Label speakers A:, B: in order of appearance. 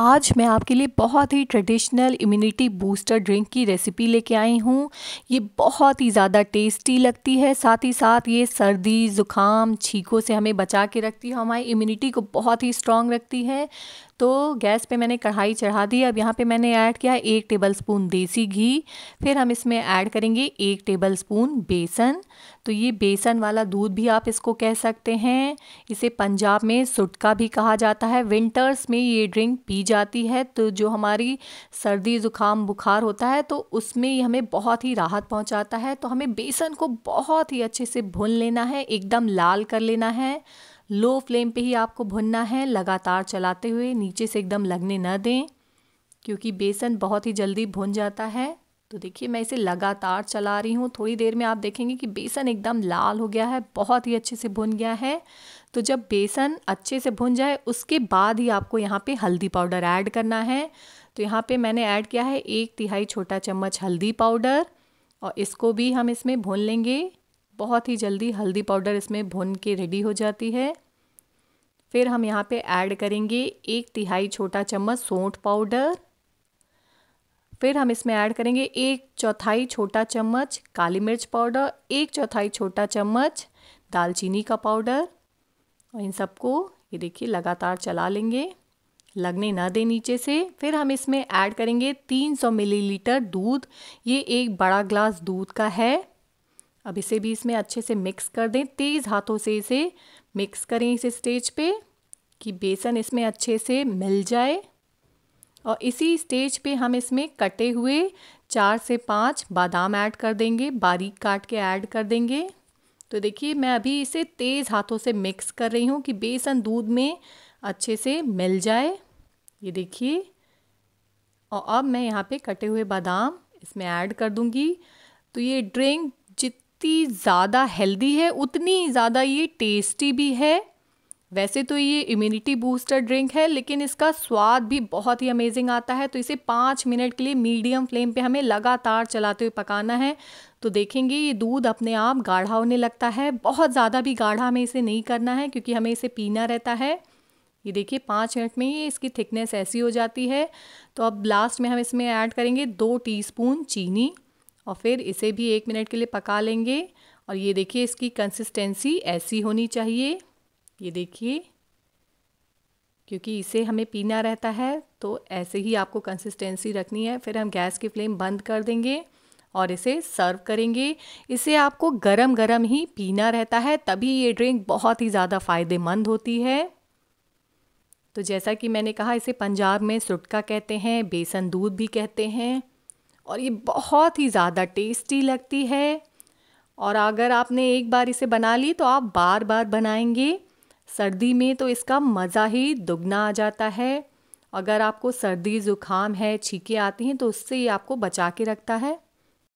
A: आज मैं आपके लिए बहुत ही ट्रेडिशनल इम्यूनिटी बूस्टर ड्रिंक की रेसिपी लेके आई हूँ ये बहुत ही ज़्यादा टेस्टी लगती है साथ ही साथ ये सर्दी ज़ुकाम छींकों से हमें बचा के रखती है हमारी इम्यूनिटी को बहुत ही स्ट्रॉन्ग रखती है तो गैस पे मैंने कढ़ाई चढ़ा दी अब यहाँ पे मैंने ऐड किया एक टेबल स्पून देसी घी फिर हम इसमें ऐड करेंगे एक टेबल स्पून बेसन तो ये बेसन वाला दूध भी आप इसको कह सकते हैं इसे पंजाब में सुटका भी कहा जाता है विंटर्स में ये ड्रिंक पी जाती है तो जो हमारी सर्दी ज़ुकाम बुखार होता है तो उसमें ये हमें बहुत ही राहत पहुंचाता है तो हमें बेसन को बहुत ही अच्छे से भून लेना है एकदम लाल कर लेना है लो फ्लेम पे ही आपको भुनना है लगातार चलाते हुए नीचे से एकदम लगने ना दें क्योंकि बेसन बहुत ही जल्दी भुन जाता है तो देखिए मैं इसे लगातार चला रही हूँ थोड़ी देर में आप देखेंगे कि बेसन एकदम लाल हो गया है बहुत ही अच्छे से भुन गया है तो जब बेसन अच्छे से भुन जाए उसके बाद ही आपको यहाँ पे हल्दी पाउडर ऐड करना है तो यहाँ पे मैंने ऐड किया है एक तिहाई छोटा चम्मच हल्दी पाउडर और इसको भी हम इसमें भून लेंगे बहुत ही जल्दी हल्दी पाउडर इसमें भुन के रेडी हो जाती है फिर हम यहाँ पे ऐड करेंगे एक तिहाई छोटा चम्मच सौंठ पाउडर फिर हम इसमें ऐड करेंगे एक चौथाई छोटा चम्मच काली मिर्च पाउडर एक चौथाई छोटा चम्मच दालचीनी का पाउडर और इन सबको ये देखिए लगातार चला लेंगे लगने ना दें नीचे से फिर हम इसमें ऐड करेंगे 300 मिलीलीटर दूध ये एक बड़ा ग्लास दूध का है अब इसे भी इसमें अच्छे से मिक्स कर दें तेज़ हाथों से इसे मिक्स करें इस स्टेज पे कि बेसन इसमें अच्छे से मिल जाए और इसी स्टेज पे हम इसमें कटे हुए चार से पाँच बादाम ऐड कर देंगे बारीक काट के ऐड कर देंगे तो देखिए मैं अभी इसे तेज़ हाथों से मिक्स कर रही हूँ कि बेसन दूध में अच्छे से मिल जाए ये देखिए और अब मैं यहाँ पे कटे हुए बादाम इसमें ऐड कर दूँगी तो ये ड्रिंक जितनी ज़्यादा हेल्दी है उतनी ज़्यादा ये टेस्टी भी है वैसे तो ये इम्यूनिटी बूस्टर ड्रिंक है लेकिन इसका स्वाद भी बहुत ही अमेजिंग आता है तो इसे पाँच मिनट के लिए मीडियम फ्लेम पे हमें लगातार चलाते हुए पकाना है तो देखेंगे ये दूध अपने आप गाढ़ा होने लगता है बहुत ज़्यादा भी गाढ़ा हमें इसे नहीं करना है क्योंकि हमें इसे पीना रहता है ये देखिए पाँच मिनट में ही इसकी थिकनेस ऐसी हो जाती है तो अब लास्ट में हम इसमें ऐड करेंगे दो टी चीनी और फिर इसे भी एक मिनट के लिए पका लेंगे और ये देखिए इसकी कंसिस्टेंसी ऐसी होनी चाहिए ये देखिए क्योंकि इसे हमें पीना रहता है तो ऐसे ही आपको कंसिस्टेंसी रखनी है फिर हम गैस की फ्लेम बंद कर देंगे और इसे सर्व करेंगे इसे आपको गरम गरम ही पीना रहता है तभी ये ड्रिंक बहुत ही ज़्यादा फ़ायदेमंद होती है तो जैसा कि मैंने कहा इसे पंजाब में सुटका कहते हैं बेसन दूध भी कहते हैं और ये बहुत ही ज़्यादा टेस्टी लगती है और अगर आपने एक बार इसे बना ली तो आप बार बार बनाएंगे सर्दी में तो इसका मज़ा ही दुगना आ जाता है अगर आपको सर्दी ज़ुकाम है छींके आती हैं तो उससे ये आपको बचा के रखता है